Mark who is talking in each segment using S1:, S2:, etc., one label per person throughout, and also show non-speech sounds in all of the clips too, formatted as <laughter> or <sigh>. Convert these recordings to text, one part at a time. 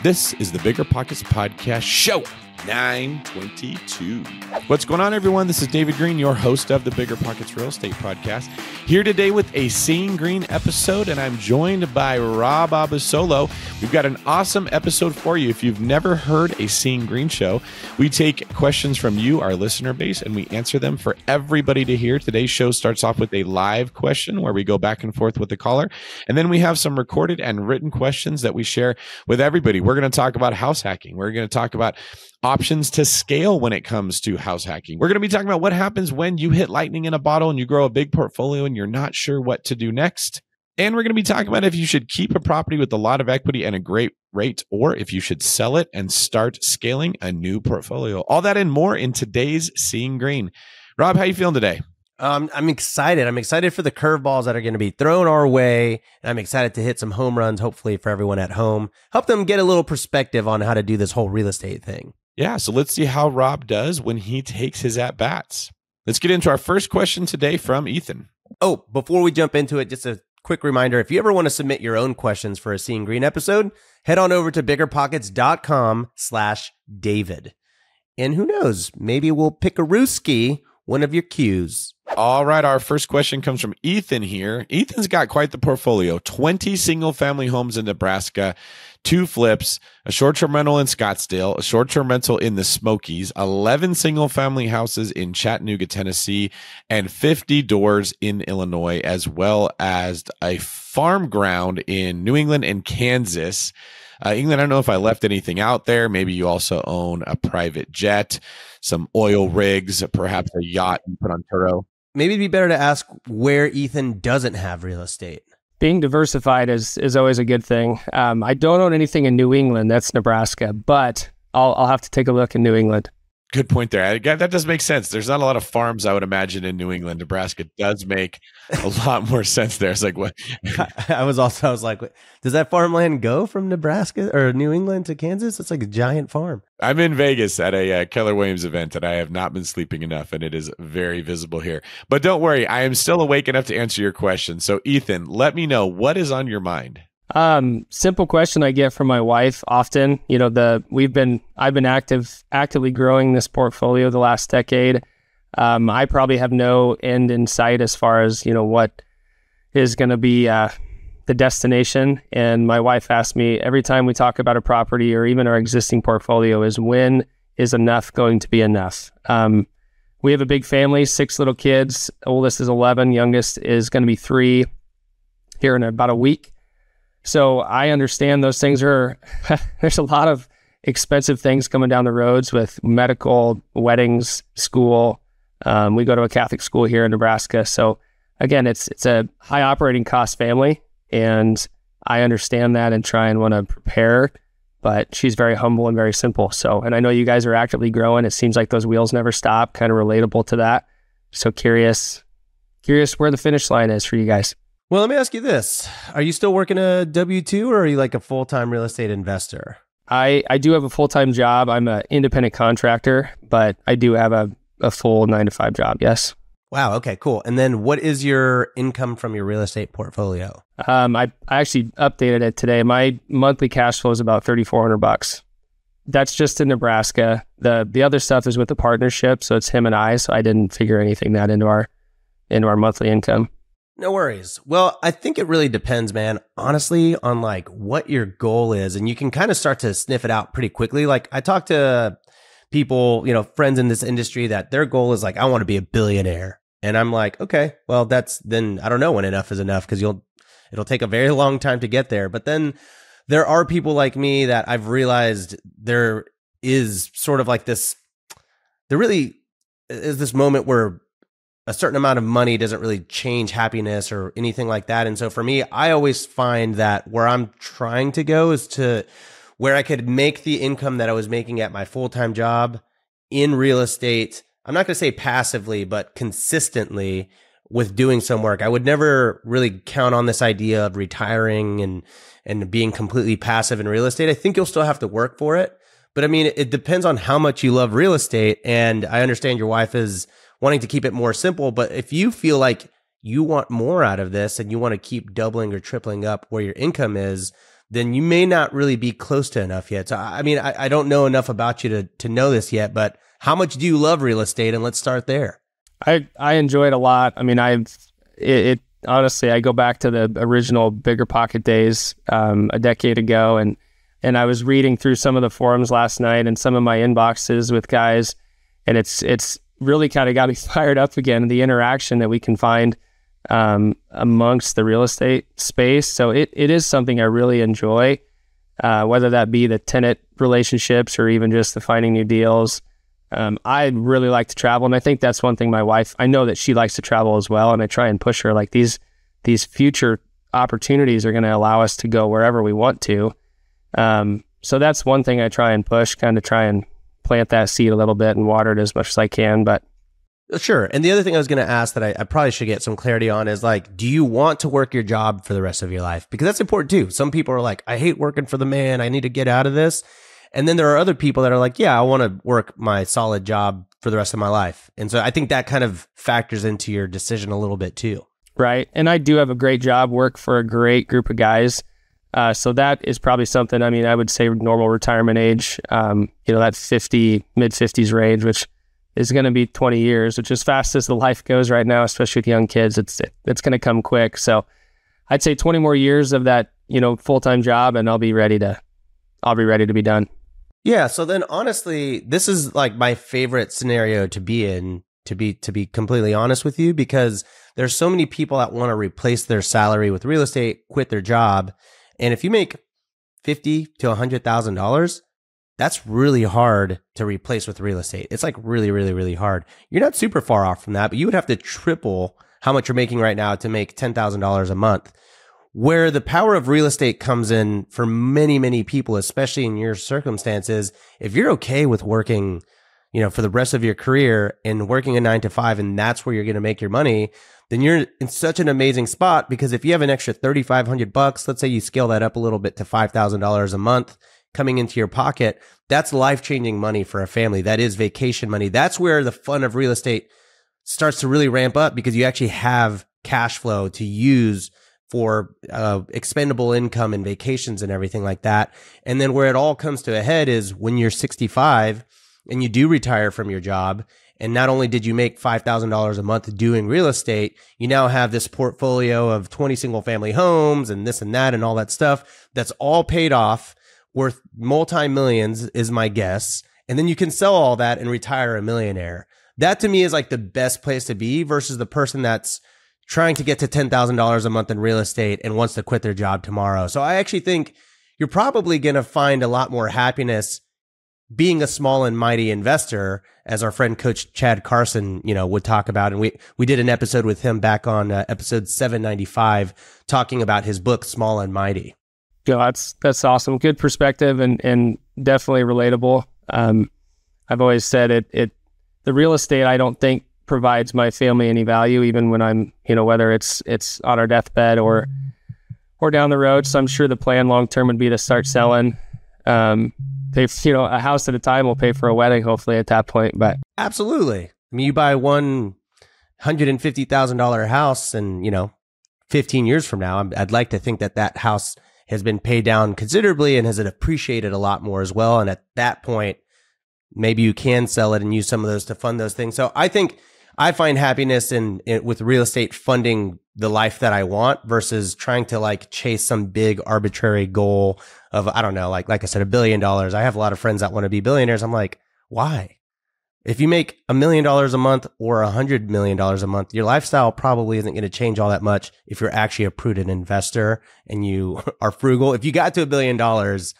S1: This is the Bigger Pockets Podcast Show. 922. What's going on, everyone? This is David Green, your host of the Bigger Pockets Real Estate Podcast, here today with a Seeing Green episode, and I'm joined by Rob Abasolo. We've got an awesome episode for you. If you've never heard a Seeing Green show, we take questions from you, our listener base, and we answer them for everybody to hear. Today's show starts off with a live question where we go back and forth with the caller, and then we have some recorded and written questions that we share with everybody. We're going to talk about house hacking. We're going to talk about options to scale when it comes to house hacking. We're going to be talking about what happens when you hit lightning in a bottle and you grow a big portfolio and you're not sure what to do next. And we're going to be talking about if you should keep a property with a lot of equity and a great rate, or if you should sell it and start scaling a new portfolio. All that and more in today's Seeing Green. Rob, how you feeling today? Um, I'm excited. I'm excited for the curveballs that are going
S2: to be thrown our way. And I'm excited to hit some home runs, hopefully, for everyone at home. Help them get a little
S1: perspective on how to do this whole real estate thing. Yeah, so let's see how Rob does when he takes his at bats. Let's get into our first question today from Ethan. Oh, before we jump into
S2: it, just a quick reminder if you ever want to submit your own questions for a Seeing Green episode, head on over to biggerpockets.com slash David. And who knows, maybe we'll pick
S1: a Rooski one of your cues. All right, our first question comes from Ethan here. Ethan's got quite the portfolio 20 single family homes in Nebraska, two flips, a short term rental in Scottsdale, a short term rental in the Smokies, 11 single family houses in Chattanooga, Tennessee, and 50 doors in Illinois, as well as a farm ground in New England and Kansas. Uh, England, I don't know if I left anything out there. Maybe you also own a private jet, some oil rigs, perhaps a yacht you put on Turo. Maybe it'd be better to ask where Ethan doesn't have
S2: real estate
S3: being diversified is is always a good thing. Um, I don't own anything in New England.
S1: That's Nebraska, but I'll I'll have to take a look in New England. Good point there. I, that does make sense. There's not a lot of farms, I would imagine, in New England. Nebraska does make a <laughs> lot more sense there. It's like what
S2: I was also I was like, does that farmland go from Nebraska or New England to Kansas? It's like a giant farm.
S1: I'm in Vegas at a uh, Keller Williams event, and I have not been sleeping enough, and it is very visible here. But don't worry, I am still awake enough to answer your question. So, Ethan, let me know what is on your mind.
S3: Um, simple question I get from my wife often. You know, the we've been I've been active actively growing this portfolio the last decade. Um, I probably have no end in sight as far as you know what is going to be uh, the destination. And my wife asked me every time we talk about a property or even our existing portfolio is when is enough going to be enough. Um, we have a big family, six little kids. Oldest is eleven, youngest is going to be three here in about a week. So I understand those things are, <laughs> there's a lot of expensive things coming down the roads with medical, weddings, school. Um, we go to a Catholic school here in Nebraska. So again, it's, it's a high operating cost family. And I understand that and try and want to prepare, but she's very humble and very simple. So, and I know you guys are actively growing. It seems like those wheels never stop, kind of relatable to that. So curious, curious where the finish line is for you guys.
S2: Well, let me ask you this. Are you still working a W 2 or are you like a full time real estate investor?
S3: I, I do have a full time job. I'm an independent contractor, but I do have a, a full nine to five job. Yes. Wow. Okay. Cool. And then, what is your income from your real estate portfolio? Um, I, I actually updated it today. My monthly cash flow is about thirty four hundred bucks. That's just in Nebraska. the The other stuff is with the partnership, so it's him and I. So I didn't figure anything that into our into our monthly income.
S2: No worries. Well, I think it really depends, man, honestly, on like what your goal is. And you can kind of start to sniff it out pretty quickly. Like I talk to people, you know, friends in this industry that their goal is like, I want to be a billionaire. And I'm like, okay, well, that's then I don't know when enough is enough because you'll, it'll take a very long time to get there. But then there are people like me that I've realized there is sort of like this, there really is this moment where a certain amount of money doesn't really change happiness or anything like that. And so for me, I always find that where I'm trying to go is to where I could make the income that I was making at my full time job in real estate. I'm not going to say passively, but consistently with doing some work. I would never really count on this idea of retiring and and being completely passive in real estate. I think you'll still have to work for it. But I mean, it depends on how much you love real estate and I understand your wife is wanting to keep it more simple. But if you feel like you want more out of this and you want to keep doubling or tripling up where your income is, then you may not really be close to enough yet. So, I mean, I, I don't know enough about you to, to know this yet, but how much do you love real estate? And let's start there.
S3: I, I enjoy it a lot. I mean, I've, it, it honestly, I go back to the original bigger pocket days, um, a decade ago. And, and I was reading through some of the forums last night and some of my inboxes with guys and it's, it's, really kind of got me <laughs> fired up again the interaction that we can find um, amongst the real estate space. So it, it is something I really enjoy, uh, whether that be the tenant relationships or even just the finding new deals. Um, I really like to travel, and I think that's one thing my wife. I know that she likes to travel as well, and I try and push her like these these future opportunities are going to allow us to go wherever we want to. Um, so that's one thing I try and push, kind of try and plant that seed a little bit and water it as much as I can. But
S2: Sure. And the other thing I was going to ask that I, I, probably should get some clarity on is like, do you want to work your job for the rest of your life? Because that's important too. Some people are like, I hate working for the man. I need to get out of this. And then there are other people that are like, yeah, I want to work my solid job for the rest of my life. And so I think that kind of factors into your decision a little bit too.
S3: Right. And I do have a great job, work for a great group of guys. Uh, so that is probably something. I mean, I would say normal retirement age. Um, you know, that fifty mid fifties range, which is going to be twenty years, which as fast as the life goes right now, especially with young kids, it's it's going to come quick. So I'd say twenty more years of that, you know, full time job, and I'll be ready to, I'll be ready to be done.
S2: Yeah. So then, honestly, this is like my favorite scenario to be in. To be to be completely honest with you, because there's so many people that want to replace their salary with real estate, quit their job and if you make fifty to a hundred thousand dollars, that's really hard to replace with real estate. It's like really, really, really hard. You're not super far off from that, but you would have to triple how much you're making right now to make ten thousand dollars a month. Where the power of real estate comes in for many, many people, especially in your circumstances, if you're okay with working, you know, for the rest of your career and working a nine to five, and that's where you're going to make your money, then you're in such an amazing spot because if you have an extra 3500 bucks, let's say you scale that up a little bit to $5,000 a month coming into your pocket, that's life-changing money for a family. That is vacation money. That's where the fun of real estate starts to really ramp up because you actually have cash flow to use for uh, expendable income and vacations and everything like that. And then where it all comes to a head is when you're 65 and you do retire from your job and not only did you make $5,000 a month doing real estate, you now have this portfolio of 20 single family homes and this and that and all that stuff that's all paid off worth multi millions is my guess. And then you can sell all that and retire a millionaire. That to me is like the best place to be versus the person that's trying to get to $10,000 a month in real estate and wants to quit their job tomorrow. So I actually think you're probably going to find a lot more happiness being a small and mighty investor, as our friend Coach Chad Carson, you know, would talk about, and we we did an episode with him back on uh, episode seven ninety five,
S3: talking about his book Small and Mighty. Yeah, that's that's awesome. Good perspective and and definitely relatable. Um, I've always said it it the real estate I don't think provides my family any value, even when I'm you know whether it's it's on our deathbed or or down the road. So I'm sure the plan long term would be to start selling. Um, pay, you know, a house at a time will pay for a wedding, hopefully, at that point. But
S2: absolutely. I mean, you buy one hundred and fifty thousand dollar house, and you know, fifteen years from now, i would like to think that that house has been paid down considerably and has it appreciated a lot more as well. And at that point, maybe you can sell it and use some of those to fund those things. So I think I find happiness in, in with real estate funding the life that I want versus trying to like chase some big arbitrary goal of I don't know, like like I said, a billion dollars. I have a lot of friends that want to be billionaires. I'm like, why? If you make a million dollars a month or a hundred million dollars a month, your lifestyle probably isn't going to change all that much if you're actually a prudent investor and you <laughs> are frugal. If you got to a billion dollars,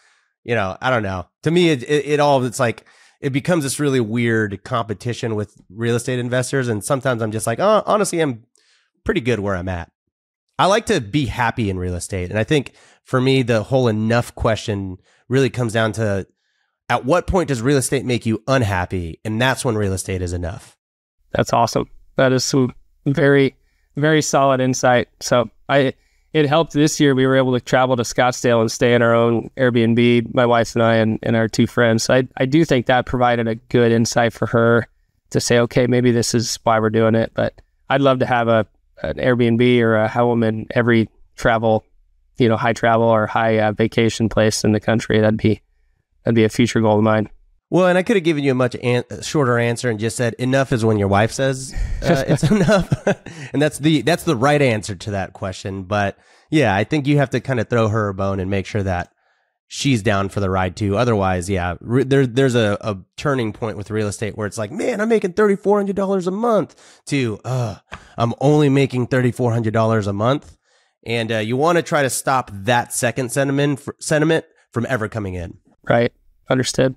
S2: you know, I don't know. To me, it, it, it all it's like it becomes this really weird competition with real estate investors. And sometimes I'm just like, oh, honestly, I'm pretty good where I'm at. I like to be happy in real estate. And I think for me, the whole enough question really comes down to at what point does real estate make you unhappy? And that's when real estate is enough.
S3: That's awesome. That is some very, very solid insight. So I, it helped this year. We were able to travel to Scottsdale and stay in our own Airbnb, my wife and I, and, and our two friends. So I, I do think that provided a good insight for her to say, okay, maybe this is why we're doing it. But I'd love to have a an Airbnb or a home in every travel, you know, high travel or high uh, vacation place in the country. That'd be that'd be a future goal of mine. Well, and I could
S2: have given you a much an- shorter answer and just said enough is when your wife says uh, <laughs> it's enough, <laughs> and that's the that's the right answer to that question. But yeah, I think you have to kind of throw her a bone and make sure that she's down for the ride too. Otherwise, yeah, re- there there's a, a turning point with real estate where it's like, man, I'm making thirty four hundred dollars a month. To uh, I'm only making thirty four hundred dollars a month, and uh, you want to try to stop that second sentiment sentiment from ever coming in. Right.
S3: Understood.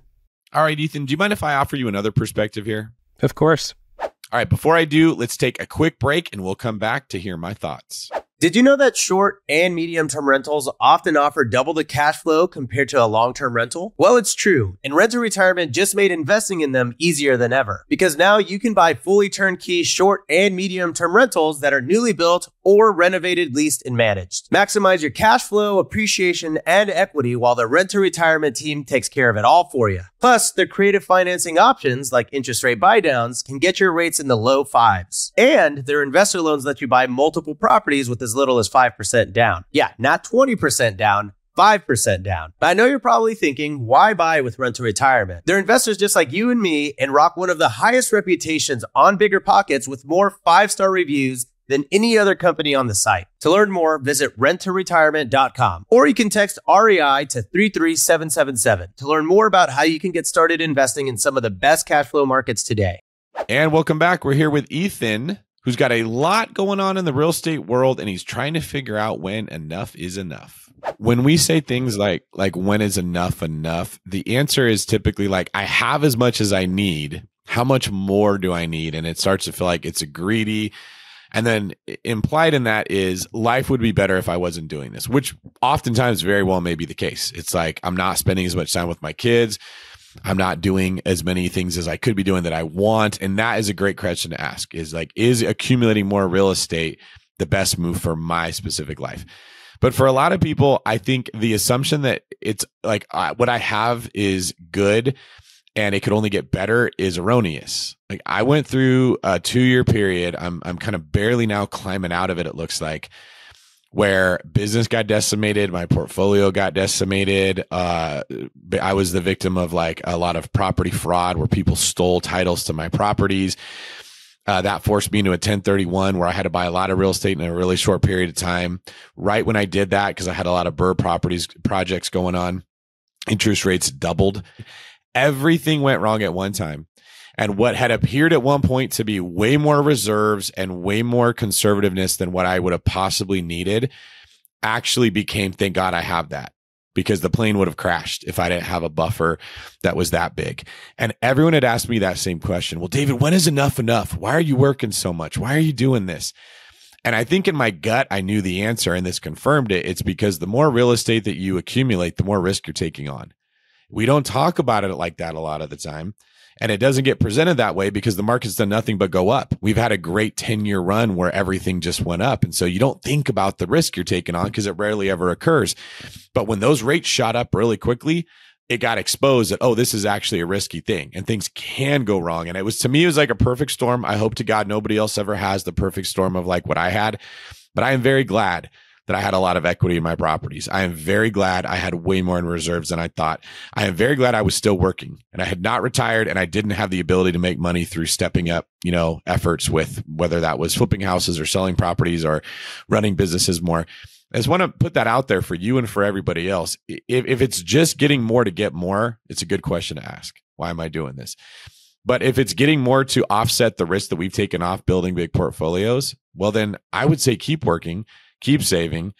S1: All right, Ethan, do you mind if I offer you another perspective here? Of course. All right, before I do, let's take a quick break and we'll come back to hear my thoughts. Did you know that
S2: short and medium term rentals often offer double the cash flow compared to a long term rental? Well, it's true, and rental retirement just made investing in them easier than ever because now you can buy fully turnkey short and medium term rentals that are newly built or renovated, leased, and managed. Maximize your cash flow, appreciation, and equity while the rental retirement team takes care of it all for you. Plus, their creative financing options like interest rate buydowns can get your rates in the low fives, and their investor loans let you buy multiple properties with as as little as 5% down. Yeah, not 20% down, 5% down. But I know you're probably thinking, why buy with rent to retirement? They're investors just like you and me and rock one of the highest reputations on Bigger Pockets with more five star reviews than any other company on the site. To learn more, visit renttoretirement.com or you can text REI to 33777 to learn more about how you can get started investing in some of the best cash flow markets today.
S1: And welcome back. We're here with Ethan who's got a lot going on in the real estate world and he's trying to figure out when enough is enough. When we say things like like when is enough enough, the answer is typically like I have as much as I need. How much more do I need? And it starts to feel like it's a greedy and then implied in that is life would be better if I wasn't doing this, which oftentimes very well may be the case. It's like I'm not spending as much time with my kids. I'm not doing as many things as I could be doing that I want. And that is a great question to ask is like, is accumulating more real estate the best move for my specific life? But for a lot of people, I think the assumption that it's like uh, what I have is good and it could only get better is erroneous. Like I went through a two year period. I'm, I'm kind of barely now climbing out of it. It looks like where business got decimated, my portfolio got decimated. Uh, I was the victim of like a lot of property fraud where people stole titles to my properties. Uh, that forced me into a 1031 where I had to buy a lot of real estate in a really short period of time. Right when I did that, because I had a lot of Burr properties projects going on, interest rates doubled. Everything went wrong at one time and what had appeared at one point to be way more reserves and way more conservativeness than what I would have possibly needed actually became thank God I have that because the plane would have crashed if I didn't have a buffer that was that big. And everyone had asked me that same question. Well, David, when is enough enough? Why are you working so much? Why are you doing this? And I think in my gut, I knew the answer and this confirmed it. It's because the more real estate that you accumulate, the more risk you're taking on. We don't talk about it like that a lot of the time. And it doesn't get presented that way because the market's done nothing but go up. We've had a great 10 year run where everything just went up. And so you don't think about the risk you're taking on because it rarely ever occurs. But when those rates shot up really quickly, it got exposed that, oh, this is actually a risky thing and things can go wrong. And it was to me, it was like a perfect storm. I hope to God nobody else ever has the perfect storm of like what I had. But I am very glad that I had a lot of equity in my properties. I am very glad I had way more in reserves than I thought. I am very glad I was still working and I had not retired and I didn't have the ability to make money through stepping up, you know, efforts with whether that was flipping houses or selling properties or running businesses more. I just want to put that out there for you and for everybody else. If, if it's just getting more to get more, it's a good question to ask. Why am I doing this? But if it's getting more to offset the risk that we've taken off building big portfolios, well, then I would say keep working keep saving,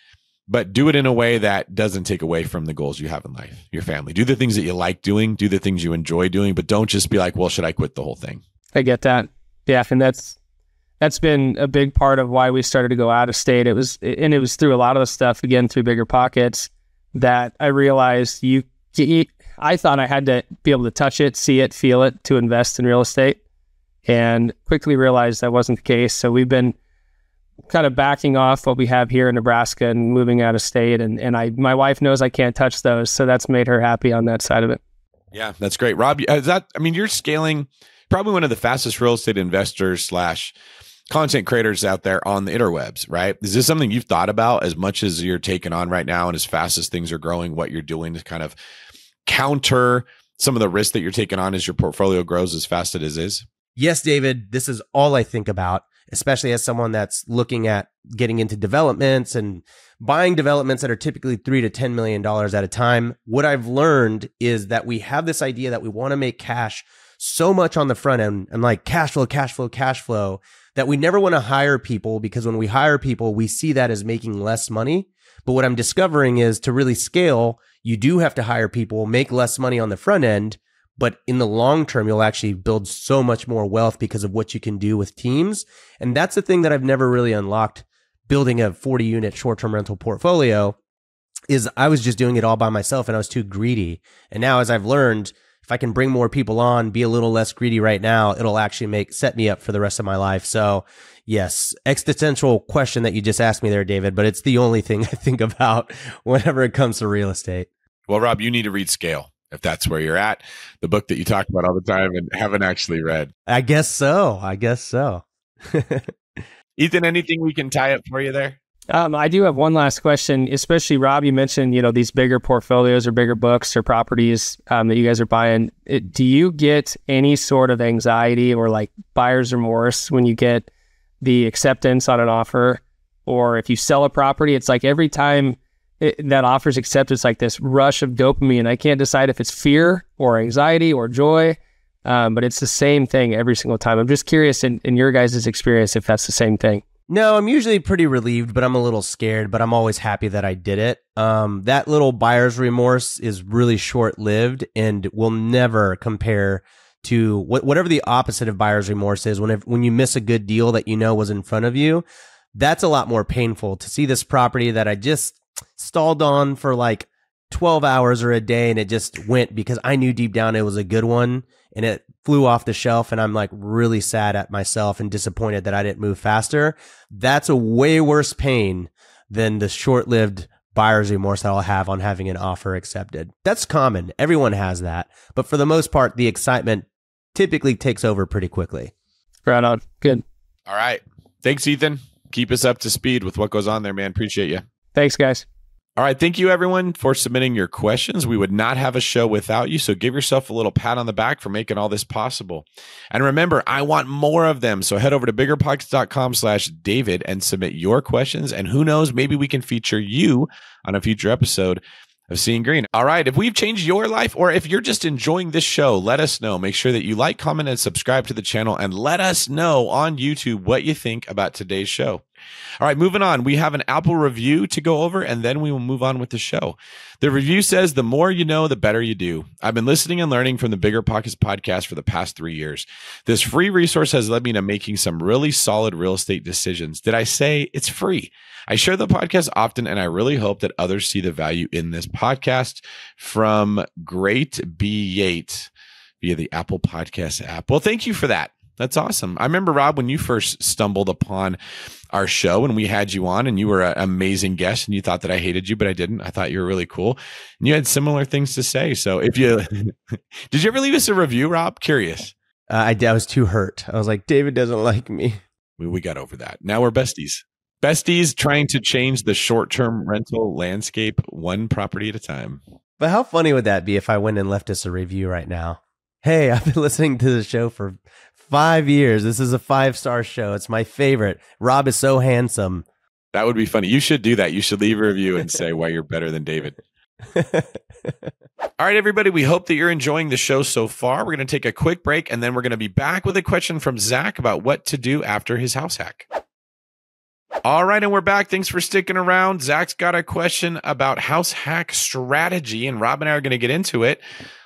S1: but do it in a way that doesn't take away from the goals you have in life, your family. Do the things that you like doing, do the things you enjoy doing, but don't just be like, well, should I quit the whole thing? I get that. Yeah.
S3: And that's, that's been a big part of why we started to go out of state. It was, and it was through a lot of the stuff, again, through bigger pockets that I realized you, you I thought I had to be able to touch it, see it, feel it to invest in real estate and quickly realized that wasn't the case. So we've been kind of backing off what we have here in Nebraska and moving out of state. And, and I, my wife knows I can't touch those. So that's made her happy on that side of it.
S1: Yeah, that's great. Rob, is that, I mean, you're scaling probably one of the fastest real estate investors slash content creators out there on the interwebs, right? Is this something you've thought about as much as you're taking on right now and as fast as things are growing, what you're doing to kind of counter some of the risks that you're taking on as your portfolio grows as fast as it is? Yes, David, this is
S2: all I think about especially as someone that's looking at getting into developments and buying developments that are typically three to $10 million at a time. What I've learned is that we have this idea that we want to make cash so much on the front end and like cash flow, cash flow, cash flow that we never want to hire people because when we hire people, we see that as making less money. But what I'm discovering is to really scale, you do have to hire people, make less money on the front end, but in the long term, you'll actually build so much more wealth because of what you can do with teams. And that's the thing that I've never really unlocked building a 40 unit short term rental portfolio is I was just doing it all by myself and I was too greedy. And now as I've learned, if I can bring more people on, be a little less greedy right now, it'll actually make set me up for the rest of my life. So, yes, existential question that you just asked me there, David, but it's the only
S1: thing <laughs> I think about whenever it comes to real estate. Well, Rob, you need to read Scale if that's where you're at. The book that you talk about all the time and haven't actually read. I guess so. I guess so. <laughs> Ethan, anything we can tie up for you there?
S3: Um, I do have one last question, especially Rob. You mentioned you know these bigger portfolios or bigger books or properties um, that you guys are buying. It, do you get any sort of anxiety or like buyer's remorse when you get the acceptance on an offer, or if you sell a property? It's like every time it, that offers acceptance, like this rush of dopamine. I can't decide if it's fear or anxiety or joy, um, but it's the same thing every single time. I'm just curious in, in your guys' experience if that's the same thing.
S2: No, I'm usually pretty relieved, but I'm a little scared, but I'm always happy that I did it. Um, that little buyer's remorse is really short lived and will never compare to whatever the opposite of buyer's remorse is. Whenever, when you miss a good deal that you know was in front of you, that's a lot more painful to see this property that I just stalled on for like 12 hours or a day and it just went because I knew deep down it was a good one and it flew off the shelf and I'm like really sad at myself and disappointed that I didn't move faster. That's a way worse pain than the short-lived buyer's remorse that I'll have on having an offer accepted. That's common. Everyone has that. But for the most part, the excitement typically takes over pretty quickly.
S1: Right on. Good. All right. Thanks, Ethan. Keep us up to speed with what goes on there, man. Appreciate you. Thanks, guys. All right. Thank you, everyone, for submitting your questions. We would not have a show without you. So give yourself a little pat on the back for making all this possible. And remember, I want more of them. So head over to biggerpockets.com slash David and submit your questions. And who knows, maybe we can feature you on a future episode of Seeing Green. All right. If we've changed your life or if you're just enjoying this show, let us know. Make sure that you like, comment, and subscribe to the channel. And let us know on YouTube what you think about today's show. All right, moving on. We have an Apple review to go over, and then we will move on with the show. The review says, The more you know, the better you do. I've been listening and learning from the Bigger Pockets podcast for the past three years. This free resource has led me to making some really solid real estate decisions. Did I say it's free? I share the podcast often, and I really hope that others see the value in this podcast from Great B Yates via the Apple Podcast app. Well, thank you for that. That's awesome. I remember Rob when you first stumbled upon our show and we had you on and you were an amazing guest and you thought that I hated you, but I didn't. I thought you were really cool and you had similar things to say. So if you <laughs> did you ever leave us a review, Rob? Curious. Uh, I, I was too hurt. I was like, David doesn't like me. We, we got over that. Now we're besties. Besties trying to change the short term rental landscape one property at a time. But how funny would that be if I went and left
S2: us a review right now? Hey, I've been <laughs> listening to the show for five years. This is a five star show. It's my favorite. Rob is so handsome.
S1: That would be funny. You should do that. You should leave a review and <laughs> say why you're better than David. <laughs> All right, everybody, we hope that you're enjoying the show so far. We're going to take a quick break and then we're going to be back with a question from Zach about what to do after his house hack. All right, and we're back. Thanks for sticking around. Zach's got a question about house hack strategy, and Rob and I are going to get into it.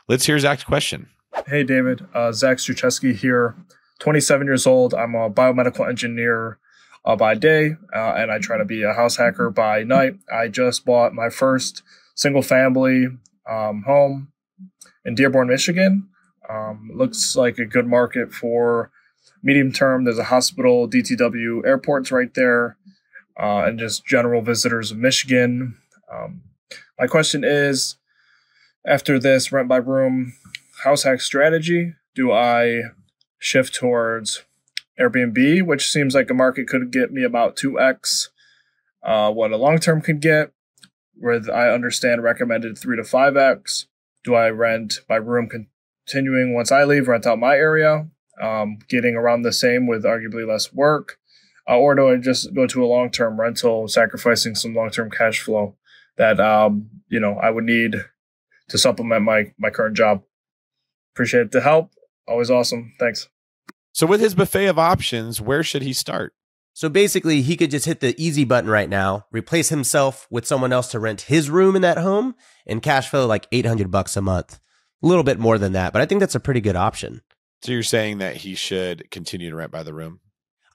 S1: Let's hear Zach's question.
S4: Hey, David. Uh, Zach Strucheski here. 27 years old. I'm a biomedical engineer uh, by day, uh, and I try to be a house hacker by night. I just bought my first single family um, home in Dearborn, Michigan. Um, looks like a good market for medium term. There's a hospital, DTW, airports right there, uh, and just general visitors of Michigan. Um, my question is after this rent by room house hack strategy? Do I shift towards Airbnb, which seems like a market could get me about 2x uh, what a long term could get? With I understand recommended 3 to 5x. Do I rent my room continuing once I leave, rent out my area, um, getting around the same with arguably less work? Uh, or do I just go to a long term rental, sacrificing some long term cash flow that um, you know I would need to supplement my my current job? Appreciate the help. Always awesome. Thanks. So, with his buffet of options,
S2: where should he start? So basically, he could just hit the easy button right now, replace himself with someone else to rent his room in that home, and cash flow like 800 bucks a month. A little bit more than that, but I think that's a pretty good option.
S1: So you're saying that he should continue to rent by the room?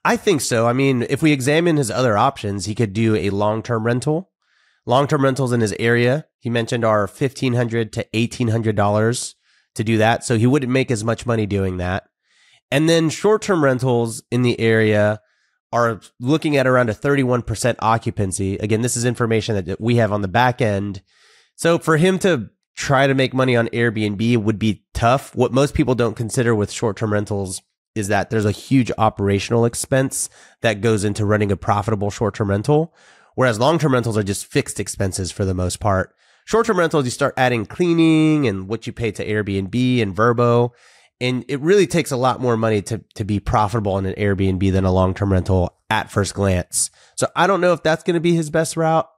S2: I think so. I mean, if we examine his other options, he could do a long-term rental. Long-term rentals in his area, he mentioned are $1500 to $1800 to do that. So he wouldn't make as much money doing that. And then short term rentals in the area are looking at around a 31% occupancy. Again, this is information that we have on the back end. So for him to try to make money on Airbnb would be tough. What most people don't consider with short term rentals is that there's a huge operational expense that goes into running a profitable short term rental, whereas long term rentals are just fixed expenses for the most part. Short term rentals, you start adding cleaning and what you pay to Airbnb and Verbo. And it really takes a lot more money to, to be profitable in an Airbnb than a long term rental at first glance. So I don't know if that's going to be his best route.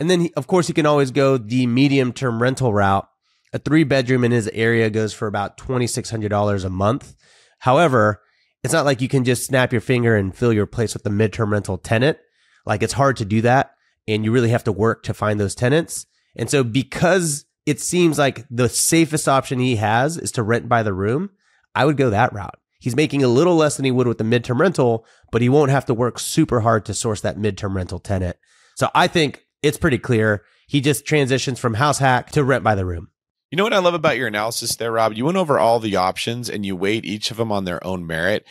S2: And then, he, of course, he can always go the medium term rental route. A three bedroom in his area goes for about $2,600 a month. However, it's not like you can just snap your finger and fill your place with the midterm rental tenant. Like it's hard to do that. And you really have to work to find those tenants. And so because it seems like the safest option he has is to rent by the room, I would go that route. He's making a little less than he would with the midterm rental, but he won't have to work super hard to source that midterm rental tenant. So I think it's pretty clear. He just transitions from house hack to rent by the room.
S1: You know what I love about your analysis there, Rob? You went over all the options and you weighed each of them on their own merit.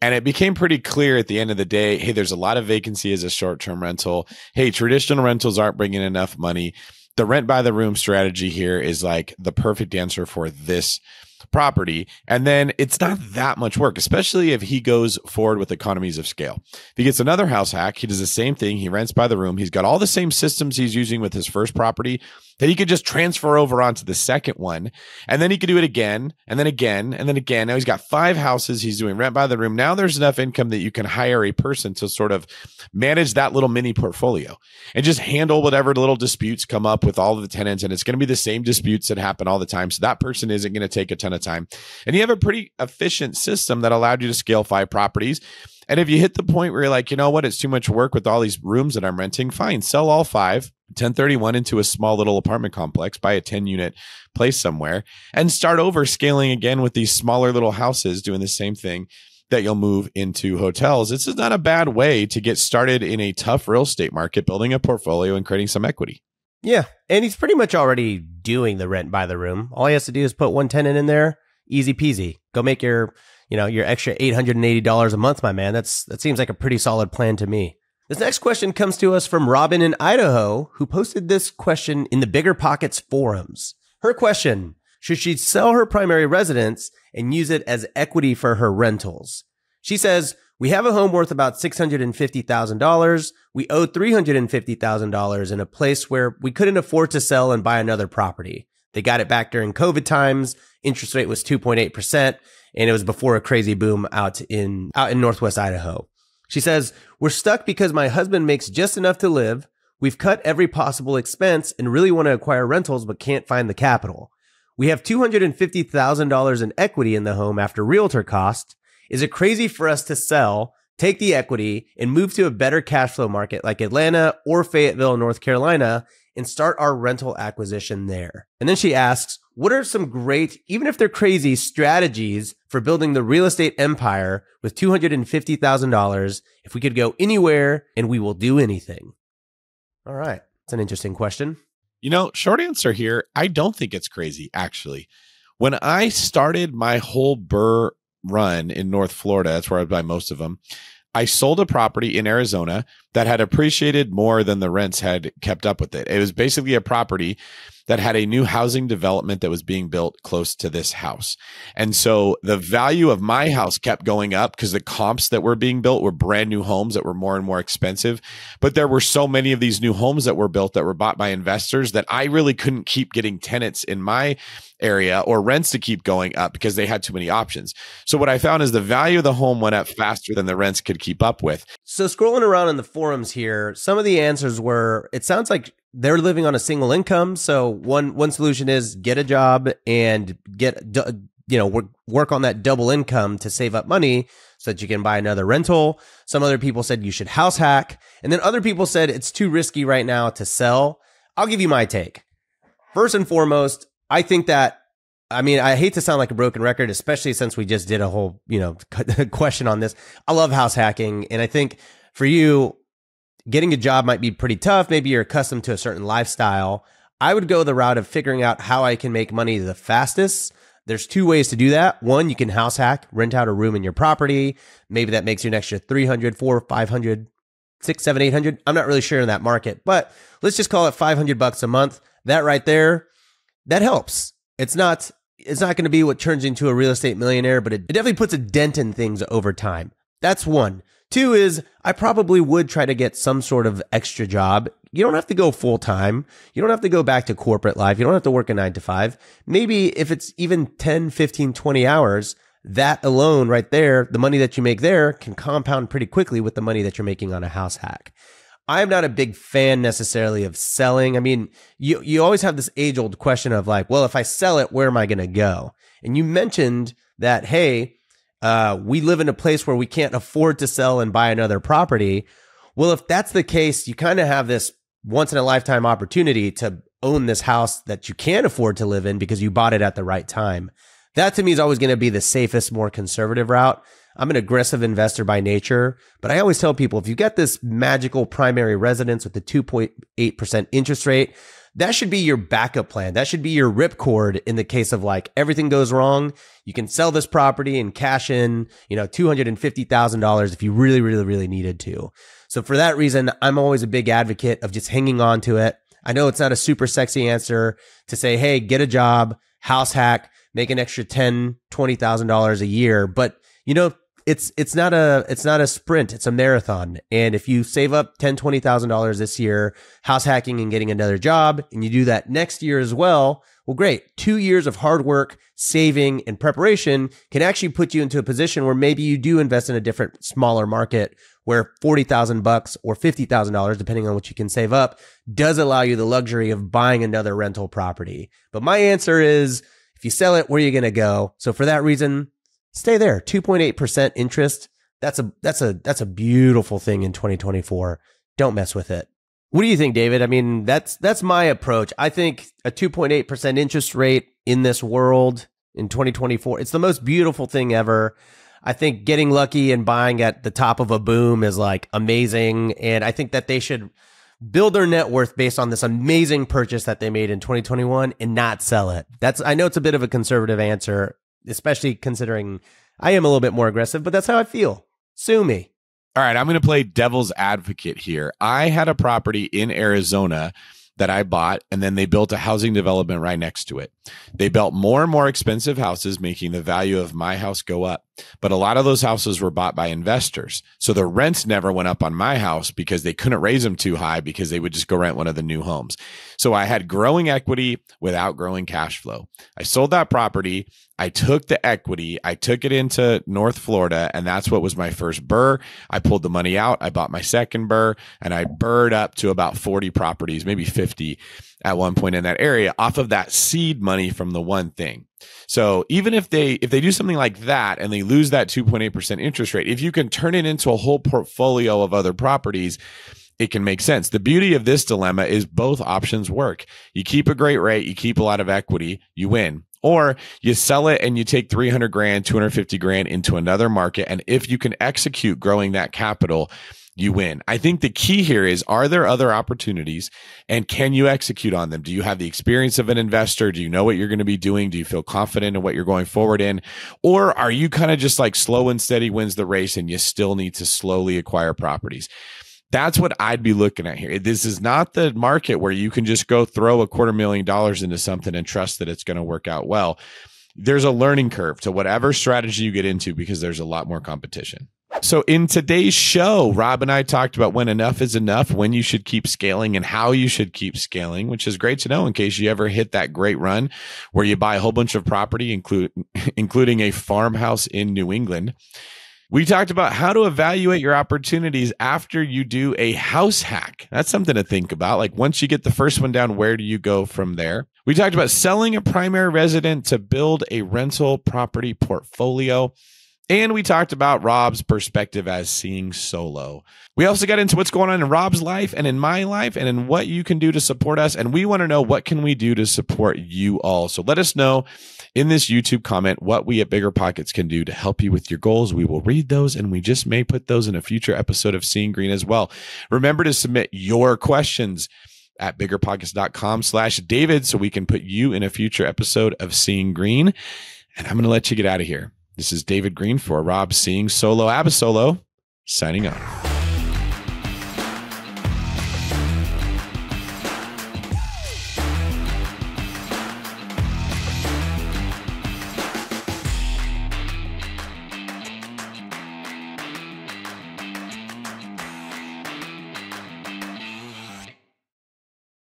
S1: And it became pretty clear at the end of the day hey, there's a lot of vacancy as a short term rental. Hey, traditional rentals aren't bringing enough money the rent by the room strategy here is like the perfect answer for this property. And then it's not that much work, especially if he goes forward with economies of scale. If he gets another house hack, he does the same thing. He rents by the room. He's got all the same systems he's using with his first property that he could just transfer over onto the second one. And then he could do it again and then again and then again. Now he's got five houses. He's doing rent by the room. Now there's enough income that you can hire a person to sort of manage that little mini portfolio and just handle whatever little disputes come up with all of the tenants. And it's going to be the same disputes that happen all the time. So that person isn't going to take a ton amount of time. And you have a pretty efficient system that allowed you to scale five properties. And if you hit the point where you're like, you know what, it's too much work with all these rooms that I'm renting, fine, sell all five, 1031 into a small little apartment complex, buy a 10 unit place somewhere, and start over scaling again with these smaller little houses doing the same thing that you'll move into hotels. This is not a bad way to get started in a tough real estate market, building a portfolio and creating some equity.
S2: Yeah, and he's pretty much already doing the rent by the room. All he has to do is put one tenant in there, easy peasy. Go make your, you know, your extra eight hundred and eighty dollars a month, my man. That's that seems like a pretty solid plan to me. This next question comes to us from Robin in Idaho, who posted this question in the Bigger Pockets forums. Her question: Should she sell her primary residence and use it as equity for her rentals? She says, we have a home worth about $650,000. We owe $350,000 in a place where we couldn't afford to sell and buy another property. They got it back during COVID times. Interest rate was 2.8% and it was before a crazy boom out in out in Northwest Idaho. She says, "We're stuck because my husband makes just enough to live. We've cut every possible expense and really want to acquire rentals but can't find the capital. We have $250,000 in equity in the home after realtor cost." Is it crazy for us to sell, take the equity, and move to a better cash flow market like Atlanta or Fayetteville, North Carolina, and start our rental acquisition there? And then she asks, what are some great, even if they're crazy, strategies for building the real estate empire with $250,000 if we could go anywhere and we will do anything? All right. That's an
S1: interesting question. You know, short answer here I don't think it's crazy, actually. When I started my whole Burr run in North Florida. That's where I buy most of them. I sold a property in Arizona that had appreciated more than the rents had kept up with it. It was basically a property that had a new housing development that was being built close to this house. And so the value of my house kept going up because the comps that were being built were brand new homes that were more and more expensive. But there were so many of these new homes that were built that were bought by investors that I really couldn't keep getting tenants in my area or rents to keep going up because they had too many options. So what I found is the value of the home went up faster than the rents could keep up with.
S2: So scrolling around in the forums here, some of the answers were it sounds like they're living on a single income. So one one solution is get a job and get you know work work on that double income to save up money so that you can buy another rental. Some other people said you should house hack, and then other people said it's too risky right now to sell. I'll give you my take. First and foremost, I think that I mean, I hate to sound like a broken record, especially since we just did a whole, you know, <laughs> question on this. I love house hacking. And I think for you, getting a job might be pretty tough. Maybe you're accustomed to a certain lifestyle. I would go the route of figuring out how I can make money the fastest. There's two ways to do that. One, you can house hack, rent out a room in your property. Maybe that makes you an extra 300, 400, 500, 6, 7, 800. I'm not really sure in that market, but let's just call it 500 bucks a month. That right there, that helps. It's not it's not going to be what turns into a real estate millionaire, but it definitely puts a dent in things over time. That's one. Two is I probably would try to get some sort of extra job. You don't have to go full time. You don't have to go back to corporate life. You don't have to work a nine to five. Maybe if it's even 10, 15, 20 hours, that alone right there, the money that you make there can compound pretty quickly with the money that you're making on a house hack. I'm not a big fan necessarily of selling. I mean, you you always have this age old question of like, well, if I sell it, where am I going to go? And you mentioned that, hey, uh, we live in a place where we can't afford to sell and buy another property. Well, if that's the case, you kind of have this once in a lifetime opportunity to own this house that you can't afford to live in because you bought it at the right time. That to me is always going to be the safest, more conservative route. I'm an aggressive investor by nature, but I always tell people if you get this magical primary residence with the 2.8% interest rate, that should be your backup plan. That should be your ripcord in the case of like everything goes wrong. You can sell this property and cash in, you know, $250,000 if you really, really, really needed to. So for that reason, I'm always a big advocate of just hanging on to it. I know it's not a super sexy answer to say, Hey, get a job, house hack, make an extra 10, $20,000 a year. But you know, it's it's not a it's not a sprint it's a marathon and if you save up ten twenty thousand dollars this year house hacking and getting another job and you do that next year as well well great two years of hard work saving and preparation can actually put you into a position where maybe you do invest in a different smaller market where forty thousand bucks or fifty thousand dollars depending on what you can save up does allow you the luxury of buying another rental property but my answer is if you sell it where are you going to go so for that reason stay there. 2.8% interest. That's a that's a that's a beautiful thing in 2024. Don't mess with it. What do you think, David? I mean, that's that's my approach. I think a 2.8% interest rate in this world in 2024, it's the most beautiful thing ever. I think getting lucky and buying at the top of a boom is like amazing and I think that they should build their net worth based on this amazing purchase that they made in 2021 and not sell it. That's I know it's a bit of a conservative answer especially considering I am a little bit more aggressive, but that's how I feel. Sue me.
S1: All right, I'm going to play devil's advocate here. I had a property in Arizona that I bought, and then they built a housing development right next to it. They built more and more expensive houses, making the value of my house go up. But a lot of those houses were bought by investors. So the rents never went up on my house because they couldn't raise them too high because they would just go rent one of the new homes. So I had growing equity without growing cash flow. I sold that property. I took the equity, I took it into North Florida, and that's what was my first burr. I pulled the money out, I bought my second burr, and I burred up to about 40 properties, maybe 50 at one point in that area off of that seed money from the one thing. So even if they if they do something like that and they lose that 2.8% interest rate, if you can turn it into a whole portfolio of other properties, it can make sense. The beauty of this dilemma is both options work. You keep a great rate, you keep a lot of equity, you win. Or you sell it and you take 300 grand, 250 grand into another market. And if you can execute growing that capital, you win. I think the key here is are there other opportunities and can you execute on them? Do you have the experience of an investor? Do you know what you're going to be doing? Do you feel confident in what you're going forward in? Or are you kind of just like slow and steady wins the race and you still need to slowly acquire properties? That's what I'd be looking at here. This is not the market where you can just go throw a quarter million dollars into something and trust that it's going to work out well. There's a learning curve to whatever strategy you get into because there's a lot more competition. So, in today's show, Rob and I talked about when enough is enough, when you should keep scaling, and how you should keep scaling, which is great to know in case you ever hit that great run where you buy a whole bunch of property, include, <laughs> including a farmhouse in New England. We talked about how to evaluate your opportunities after you do a house hack. That's something to think about. Like, once you get the first one down, where do you go from there? We talked about selling a primary resident to build a rental property portfolio. And we talked about Rob's perspective as seeing solo. We also got into what's going on in Rob's life and in my life and in what you can do to support us. And we want to know what can we do to support you all. So let us know in this YouTube comment what we at Bigger Pockets can do to help you with your goals. We will read those and we just may put those in a future episode of Seeing Green as well. Remember to submit your questions at biggerpockets.com slash David so we can put you in a future episode of Seeing Green. And I'm going to let you get out of here. This is David Green for Rob Seeing Solo Abba Solo, signing off.